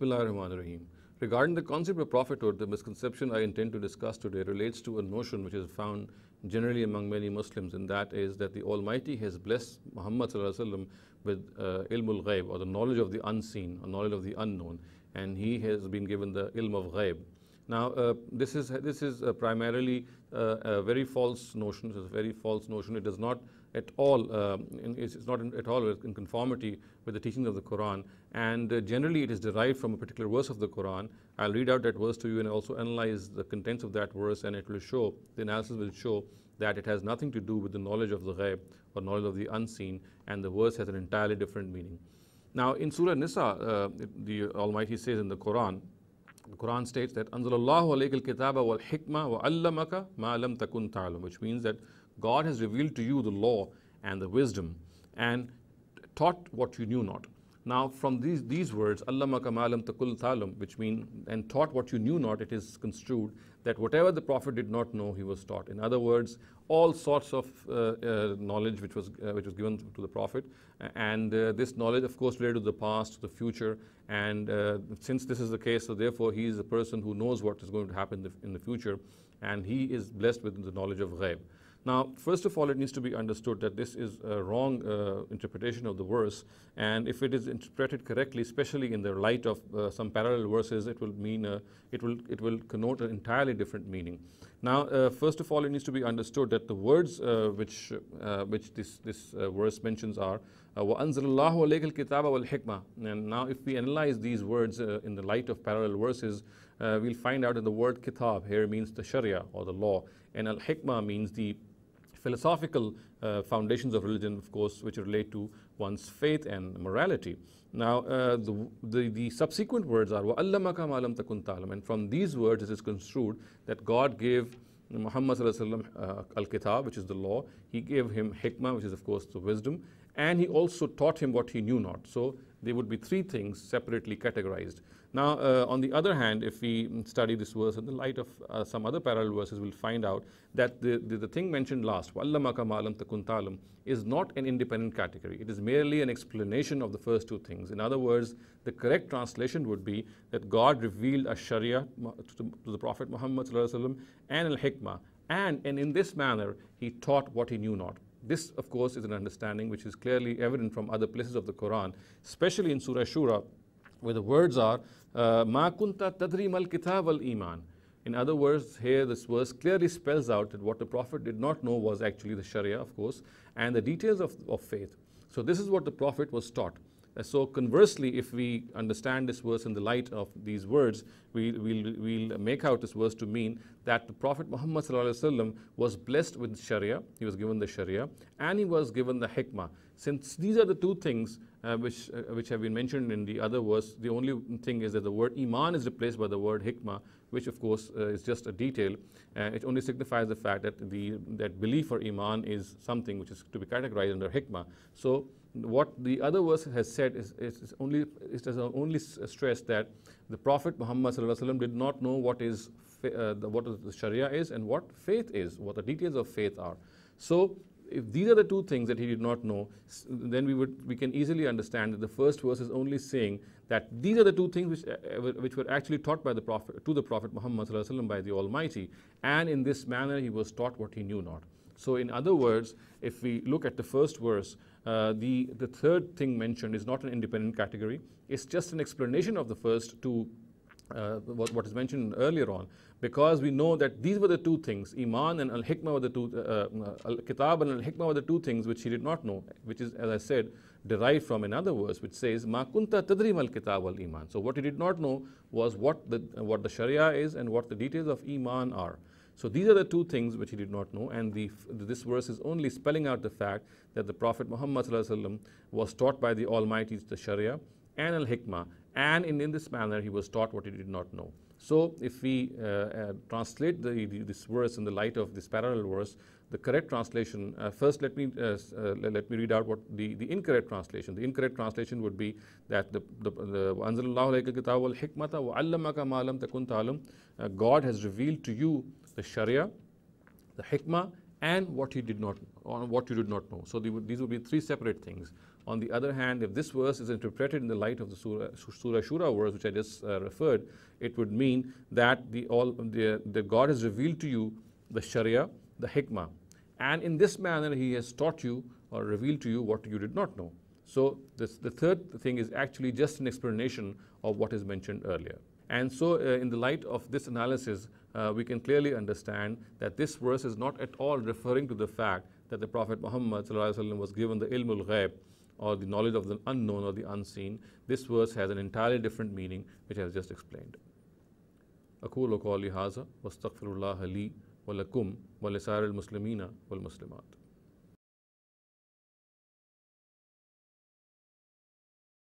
ar-Rahim. Regarding the concept of prophethood, the misconception I intend to discuss today relates to a notion which is found generally among many Muslims, and that is that the Almighty has blessed Muhammad with uh, ilmul ghayb, or the knowledge of the unseen, or knowledge of the unknown, and he has been given the ilm of ghaib. Now, uh, this is this is uh, primarily uh, a very false notion. It's a very false notion. It does not at all. Um, in, it's, it's, not in, at all in conformity with the teachings of the Quran. And uh, generally, it is derived from a particular verse of the Quran. I'll read out that verse to you and also analyze the contents of that verse, and it will show the analysis will show that it has nothing to do with the knowledge of the ghaib or knowledge of the unseen, and the verse has an entirely different meaning. Now, in Surah Nisa, uh, the Almighty says in the Quran. The Quran states that Anzalallahu wa al-kitaba wal hikma wa allamaka ma lam takun ta'lam, which means that God has revealed to you the law and the wisdom and taught what you knew not. Now, from these, these words, Allama kamalam takul thalam, which mean, and taught what you knew not, it is construed that whatever the Prophet did not know, he was taught. In other words, all sorts of uh, uh, knowledge which was, uh, which was given to the Prophet. And uh, this knowledge, of course, related to the past, to the future. And uh, since this is the case, so therefore he is a person who knows what is going to happen in the, in the future. And he is blessed with the knowledge of ghaib. Now, first of all, it needs to be understood that this is a wrong uh, interpretation of the verse, and if it is interpreted correctly, especially in the light of uh, some parallel verses, it will mean it will it will connote an entirely different meaning. Now, uh, first of all, it needs to be understood that the words uh, which uh, which this this uh, verse mentions are وَأَنزَلَ اللَّهُ عَلَيْكَ الْكِتَابَ وَالْحِكْمَةَ And now, if we analyze these words in the light of parallel verses, we'll find out that the word kitab here means the sharia or the law, and al-hikmah means the philosophical uh, foundations of religion, of course, which relate to one's faith and morality. Now, uh, the, the, the, subsequent words are وَأَلَّمَكَ مَا لَمْ تَكُنْ تَعْلَمُ And from these words, it is construed that God gave Muhammad uh, al-Kitab, which is the law. He gave him hikmah, which is, of course, the wisdom and he also taught him what he knew not. So there would be three things separately categorized. Now, uh, on the other hand, if we study this verse in the light of uh, some other parallel verses, we'll find out that the, the, the thing mentioned last, وَالَّمَكَ مَعَلَمْ تَكُنْتَالَمْ, is not an independent category. It is merely an explanation of the first two things. In other words, the correct translation would be that God revealed a Sharia uh, to, to the Prophet Muhammad and al-Hikmah, and, and in this manner, he taught what he knew not. This, of course, is an understanding which is clearly evident from other places of the Quran, especially in Surah Shura, where the words are, uh, Ma kunta tadrim kitab al iman. In other words, here this verse clearly spells out that what the Prophet did not know was actually the Sharia, of course, and the details of, of faith. So this is what the Prophet was taught. Uh, so conversely, if we understand this verse in the light of these words, we, will we'll make out this verse to mean that the Prophet Muhammad was blessed with Sharia, he was given the Sharia, and he was given the Hikmah. Since these are the two things uh, which, uh, which have been mentioned in the other verse, the only thing is that the word Iman is replaced by the word Hikmah, which of course uh, is just a detail. Uh, it only signifies the fact that, the, that belief or Iman is something which is to be categorized under Hikmah. So what the other verse has said is, is only, it has only stressed that the Prophet Muhammad did not know what is uh, the, what the Sharia is and what faith is, what the details of faith are. So if these are the two things that he did not know, then we, would, we can easily understand that the first verse is only saying that these are the two things which, uh, uh which were actually taught by the Prophet, to the Prophet Muhammad by the Almighty. And in this manner, he was taught what he knew not. So in other words, if we look at the first verse, uh, the, the third thing mentioned is not an independent category. It's just an explanation of the first two, uh, what, what is mentioned earlier on, because we know that these were the two things. Iman and Al-Hikmah were the two, uh, uh Al-Kitab and Al-Hikmah were the two things which he did not know, which is, as I said, derived from another verse which says, Ma kunta tadrim al-kitab al-iman. So what he did not know was what the, what the Sharia is and what the details of Iman are. So these are the two things which he did not know, and the, this verse is only spelling out the fact that the Prophet Muhammad was taught by the Almighty the Sharia and Al Hikmah, and in, in this manner he was taught what he did not know. So if we uh, uh, translate the, the, this verse in the light of this parallel verse, the correct translation, uh, first let me, uh, uh, let me read out what the, the incorrect translation. The incorrect translation would be that the, the, the uh, God has revealed to you the Sharia, the Hikmah, and what you did not on what you did not know. So these would be three separate things. On the other hand, if this verse is interpreted in the light of the Surah, surah Shura verse, which I just uh, referred, it would mean that the all the, the God has revealed to you the Sharia, the Hikmah, and in this manner He has taught you or revealed to you what you did not know. So this, the third thing is actually just an explanation of what is mentioned earlier. And so, uh, in the light of this analysis, uh, we can clearly understand that this verse is not at all referring to the fact that the Prophet Muhammad was given the ilmul ghaib or the knowledge of the unknown or the unseen. This verse has an entirely different meaning which I have just explained. أقول قولي هذا واستغفر الله لي ولكم ولسائر المسلمين والمسلمات